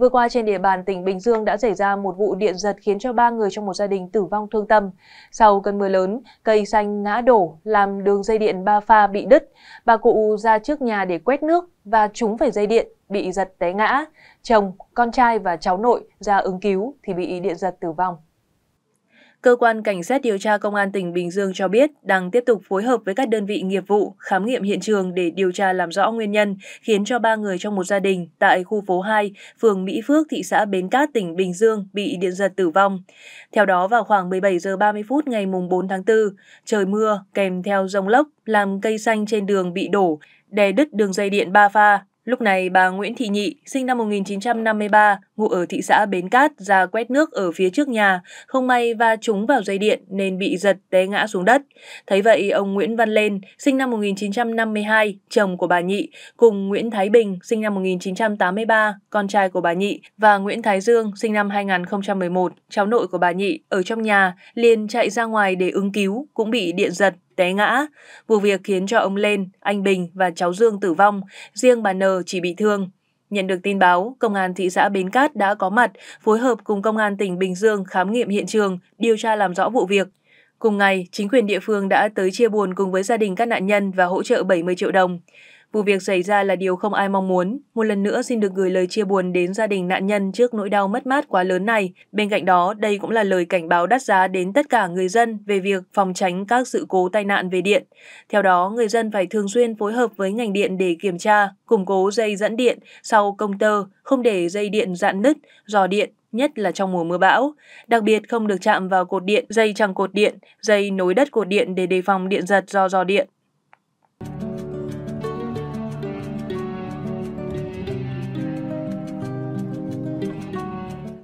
Vừa qua trên địa bàn tỉnh Bình Dương đã xảy ra một vụ điện giật khiến cho ba người trong một gia đình tử vong thương tâm. Sau cơn mưa lớn, cây xanh ngã đổ làm đường dây điện ba pha bị đứt. Bà cụ ra trước nhà để quét nước và trúng phải dây điện, bị giật té ngã. Chồng, con trai và cháu nội ra ứng cứu thì bị điện giật tử vong. Cơ quan Cảnh sát điều tra Công an tỉnh Bình Dương cho biết đang tiếp tục phối hợp với các đơn vị nghiệp vụ khám nghiệm hiện trường để điều tra làm rõ nguyên nhân khiến cho ba người trong một gia đình tại khu phố 2, phường Mỹ Phước, thị xã Bến Cát, tỉnh Bình Dương bị điện giật tử vong. Theo đó, vào khoảng 17 giờ 30 phút ngày 4 tháng 4, trời mưa kèm theo rông lốc làm cây xanh trên đường bị đổ, đè đứt đường dây điện ba pha, Lúc này, bà Nguyễn Thị Nhị, sinh năm 1953, ngụ ở thị xã Bến Cát ra quét nước ở phía trước nhà, không may va trúng vào dây điện nên bị giật té ngã xuống đất. Thấy vậy, ông Nguyễn Văn Lên, sinh năm 1952, chồng của bà Nhị, cùng Nguyễn Thái Bình, sinh năm 1983, con trai của bà Nhị, và Nguyễn Thái Dương, sinh năm 2011, cháu nội của bà Nhị, ở trong nhà, liền chạy ra ngoài để ứng cứu, cũng bị điện giật té ngã. Vụ việc khiến cho ông Lên, anh Bình và cháu Dương tử vong, riêng bà N chỉ bị thương. Nhận được tin báo, Công an thị xã Bến Cát đã có mặt, phối hợp cùng Công an tỉnh Bình Dương khám nghiệm hiện trường, điều tra làm rõ vụ việc. Cùng ngày, chính quyền địa phương đã tới chia buồn cùng với gia đình các nạn nhân và hỗ trợ 70 triệu đồng. Vụ việc xảy ra là điều không ai mong muốn. Một lần nữa xin được gửi lời chia buồn đến gia đình nạn nhân trước nỗi đau mất mát quá lớn này. Bên cạnh đó, đây cũng là lời cảnh báo đắt giá đến tất cả người dân về việc phòng tránh các sự cố tai nạn về điện. Theo đó, người dân phải thường xuyên phối hợp với ngành điện để kiểm tra, củng cố dây dẫn điện sau công tơ, không để dây điện dạn nứt, giò điện nhất là trong mùa mưa bão. Đặc biệt không được chạm vào cột điện, dây trăng cột điện, dây nối đất cột điện để đề phòng điện giật do giò điện.